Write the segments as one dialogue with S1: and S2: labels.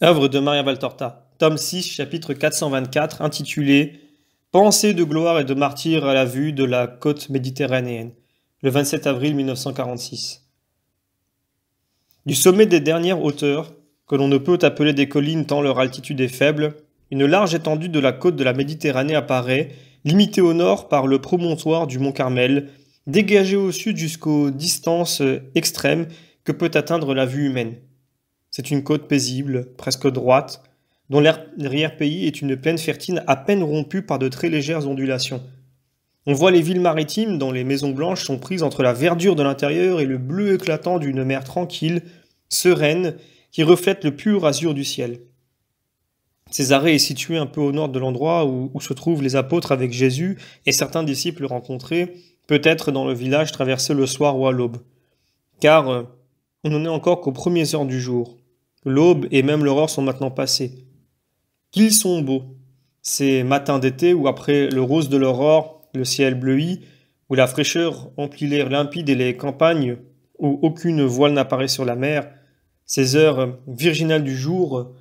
S1: Œuvre de Maria Valtorta, tome 6, chapitre 424, intitulé Pensée de gloire et de martyr à la vue de la côte méditerranéenne, le 27 avril 1946. Du sommet des dernières hauteurs, que l'on ne peut appeler des collines tant leur altitude est faible, une large étendue de la côte de la Méditerranée apparaît, limitée au nord par le promontoire du mont Carmel, dégagée au sud jusqu'aux distances extrêmes que peut atteindre la vue humaine. C'est une côte paisible, presque droite, dont l'arrière-pays est une plaine fertile à peine rompue par de très légères ondulations. On voit les villes maritimes dont les maisons blanches sont prises entre la verdure de l'intérieur et le bleu éclatant d'une mer tranquille, sereine, qui reflète le pur azur du ciel. Césarée est située un peu au nord de l'endroit où, se trouvent les apôtres avec Jésus et certains disciples rencontrés, peut-être dans le village traversé le soir ou à l'aube. Car euh, on n'en est encore qu'aux premières heures du jour. L'aube et même l'aurore sont maintenant passées. Qu'ils sont beaux Ces matins d'été où, après le rose de l'aurore, le ciel bleuit, où la fraîcheur emplit l'air limpide et les campagnes, où aucune voile n'apparaît sur la mer, ces heures virginales du jour,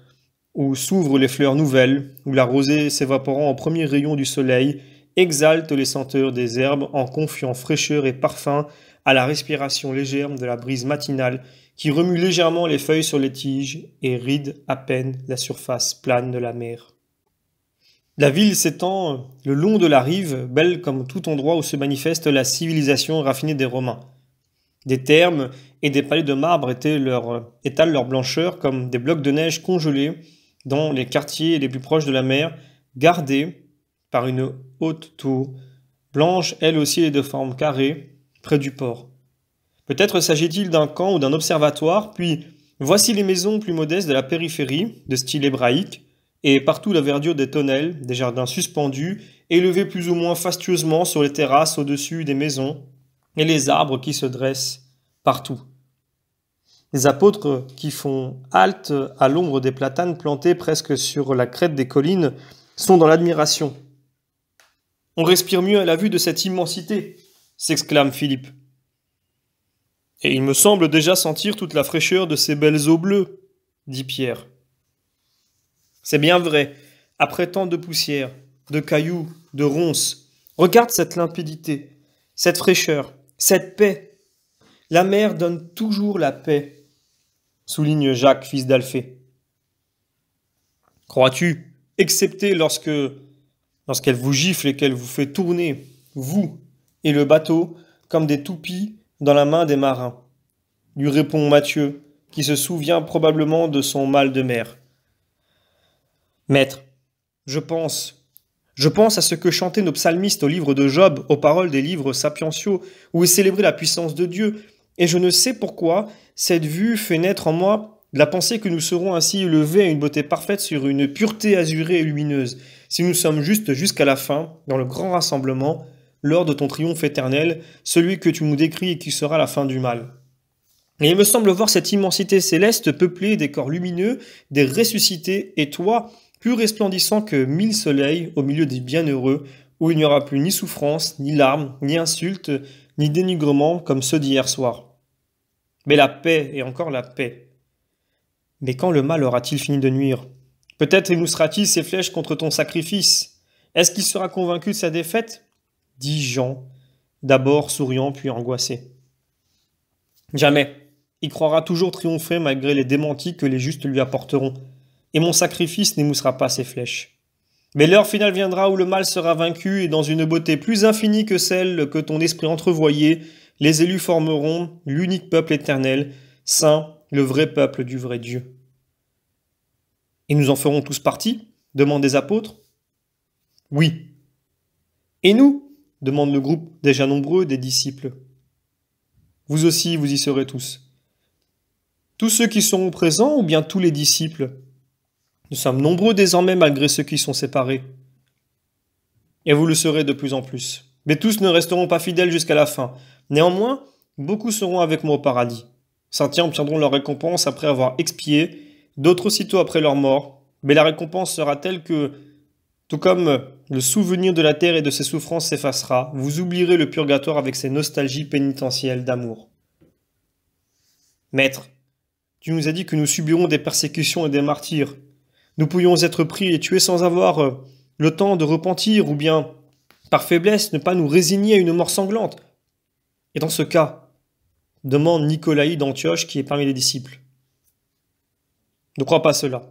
S1: où s'ouvrent les fleurs nouvelles, où la rosée s'évaporant en premiers rayon du soleil exalte les senteurs des herbes en confiant fraîcheur et parfum à la respiration légère de la brise matinale qui remue légèrement les feuilles sur les tiges et ride à peine la surface plane de la mer. La ville s'étend le long de la rive, belle comme tout endroit où se manifeste la civilisation raffinée des Romains. Des thermes et des palais de marbre étaient leur, étalent leur blancheur comme des blocs de neige congelés dans les quartiers les plus proches de la mer, gardés par une haute tour, blanche elle aussi est de forme carrée, près du port. Peut-être s'agit-il d'un camp ou d'un observatoire, puis voici les maisons plus modestes de la périphérie, de style hébraïque, et partout la verdure des tonnelles, des jardins suspendus, élevés plus ou moins fastueusement sur les terrasses au-dessus des maisons, et les arbres qui se dressent partout. Les apôtres qui font halte à l'ombre des platanes plantés presque sur la crête des collines sont dans l'admiration. On respire mieux à la vue de cette immensité, s'exclame Philippe. Et il me semble déjà sentir toute la fraîcheur de ces belles eaux bleues, dit Pierre. C'est bien vrai, après tant de poussière, de cailloux, de ronces, regarde cette limpidité, cette fraîcheur, cette paix. La mer donne toujours la paix, souligne Jacques, fils d'Alphée. Crois-tu, excepté lorsque lorsqu'elle vous gifle et qu'elle vous fait tourner, vous, et le bateau comme des toupies dans la main des marins. Lui répond Mathieu, qui se souvient probablement de son mal de mer. Maître, je pense. Je pense à ce que chantaient nos psalmistes au livre de Job, aux paroles des livres sapientiaux, où est célébrée la puissance de Dieu, et je ne sais pourquoi cette vue fait naître en moi la pensée que nous serons ainsi élevés à une beauté parfaite sur une pureté azurée et lumineuse, si nous sommes justes jusqu'à la fin, dans le grand rassemblement, l'heure de ton triomphe éternel, celui que tu nous décris et qui sera la fin du mal. Et il me semble voir cette immensité céleste peuplée des corps lumineux, des ressuscités, et toi, plus resplendissant que mille soleils au milieu des bienheureux, où il n'y aura plus ni souffrance, ni larmes, ni insultes, ni dénigrement comme ceux d'hier soir. Mais la paix, et encore la paix. Mais quand le mal aura-t-il fini de nuire Peut-être émoussera t il ses flèches contre ton sacrifice Est-ce qu'il sera convaincu de sa défaite dit Jean, d'abord souriant puis angoissé. Jamais. Il croira toujours triompher malgré les démentis que les justes lui apporteront, et mon sacrifice n'émoussera pas ses flèches. Mais l'heure finale viendra où le mal sera vaincu, et dans une beauté plus infinie que celle que ton esprit entrevoyait, les élus formeront l'unique peuple éternel, saint, le vrai peuple du vrai Dieu. Et nous en ferons tous partie demandent les apôtres. Oui. Et nous demande le groupe déjà nombreux des disciples. Vous aussi, vous y serez tous. Tous ceux qui seront présents ou bien tous les disciples Nous sommes nombreux désormais malgré ceux qui sont séparés. Et vous le serez de plus en plus. Mais tous ne resteront pas fidèles jusqu'à la fin. Néanmoins, beaucoup seront avec moi au paradis. Certains obtiendront leur récompense après avoir expié, d'autres aussitôt après leur mort. Mais la récompense sera telle que tout comme le souvenir de la terre et de ses souffrances s'effacera, vous oublierez le purgatoire avec ses nostalgies pénitentielles d'amour. Maître, tu nous as dit que nous subirons des persécutions et des martyrs. Nous pourrions être pris et tués sans avoir euh, le temps de repentir ou bien, par faiblesse, ne pas nous résigner à une mort sanglante. Et dans ce cas, demande Nicolaï d'Antioche qui est parmi les disciples. Ne crois pas cela.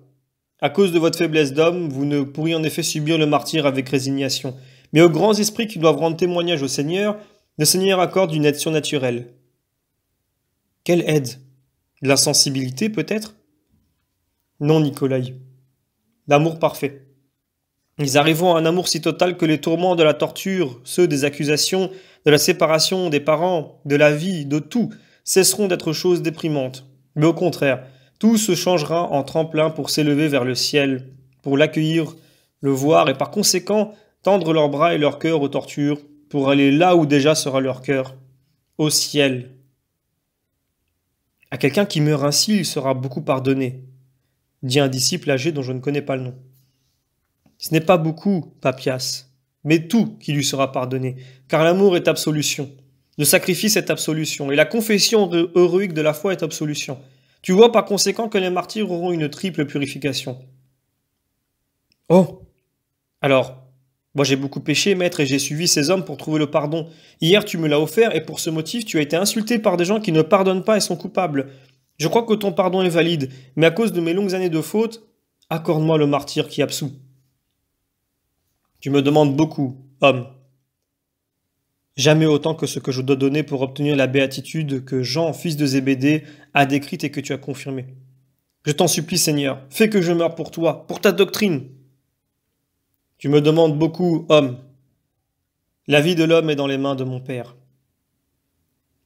S1: À cause de votre faiblesse d'homme, vous ne pourriez en effet subir le martyr avec résignation. Mais aux grands esprits qui doivent rendre témoignage au Seigneur, le Seigneur accorde une aide surnaturelle. Quelle aide De la sensibilité peut-être Non, Nicolai. L'amour parfait. Ils arriveront à un amour si total que les tourments de la torture, ceux des accusations, de la séparation des parents, de la vie, de tout, cesseront d'être choses déprimantes. Mais au contraire, tout se changera en tremplin pour s'élever vers le ciel, pour l'accueillir, le voir et par conséquent tendre leurs bras et leur cœurs aux tortures, pour aller là où déjà sera leur cœur, au ciel. À quelqu'un qui meurt ainsi, il sera beaucoup pardonné, dit un disciple âgé dont je ne connais pas le nom. Ce n'est pas beaucoup, Papias, mais tout qui lui sera pardonné, car l'amour est absolution, le sacrifice est absolution, et la confession héroïque de la foi est absolution. Tu vois par conséquent que les martyrs auront une triple purification. Oh Alors, moi j'ai beaucoup péché, maître, et j'ai suivi ces hommes pour trouver le pardon. Hier tu me l'as offert, et pour ce motif tu as été insulté par des gens qui ne pardonnent pas et sont coupables. Je crois que ton pardon est valide, mais à cause de mes longues années de fautes, accorde-moi le martyr qui absout. Tu me demandes beaucoup, homme, jamais autant que ce que je dois donner pour obtenir la béatitude que Jean, fils de Zébédée, a décrite et que tu as confirmée. Je t'en supplie, Seigneur, fais que je meure pour toi, pour ta doctrine. Tu me demandes beaucoup, homme. La vie de l'homme est dans les mains de mon Père.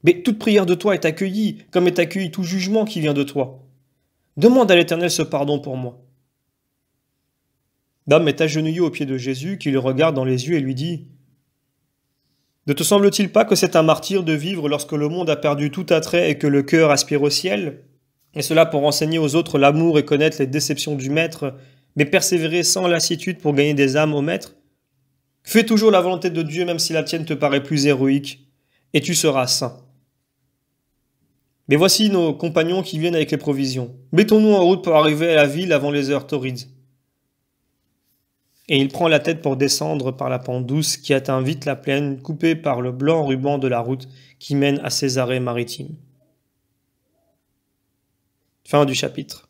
S1: Mais toute prière de toi est accueillie, comme est accueilli tout jugement qui vient de toi. Demande à l'Éternel ce pardon pour moi. L'homme est agenouillé aux pieds de Jésus, qui le regarde dans les yeux et lui dit ne te semble-t-il pas que c'est un martyr de vivre lorsque le monde a perdu tout attrait et que le cœur aspire au ciel Et cela pour enseigner aux autres l'amour et connaître les déceptions du Maître, mais persévérer sans lassitude pour gagner des âmes au Maître Fais toujours la volonté de Dieu même si la tienne te paraît plus héroïque, et tu seras saint. Mais voici nos compagnons qui viennent avec les provisions. Mettons-nous en route pour arriver à la ville avant les heures torrides et il prend la tête pour descendre par la pente douce qui atteint vite la plaine coupée par le blanc ruban de la route qui mène à Césarée maritime. Fin du chapitre.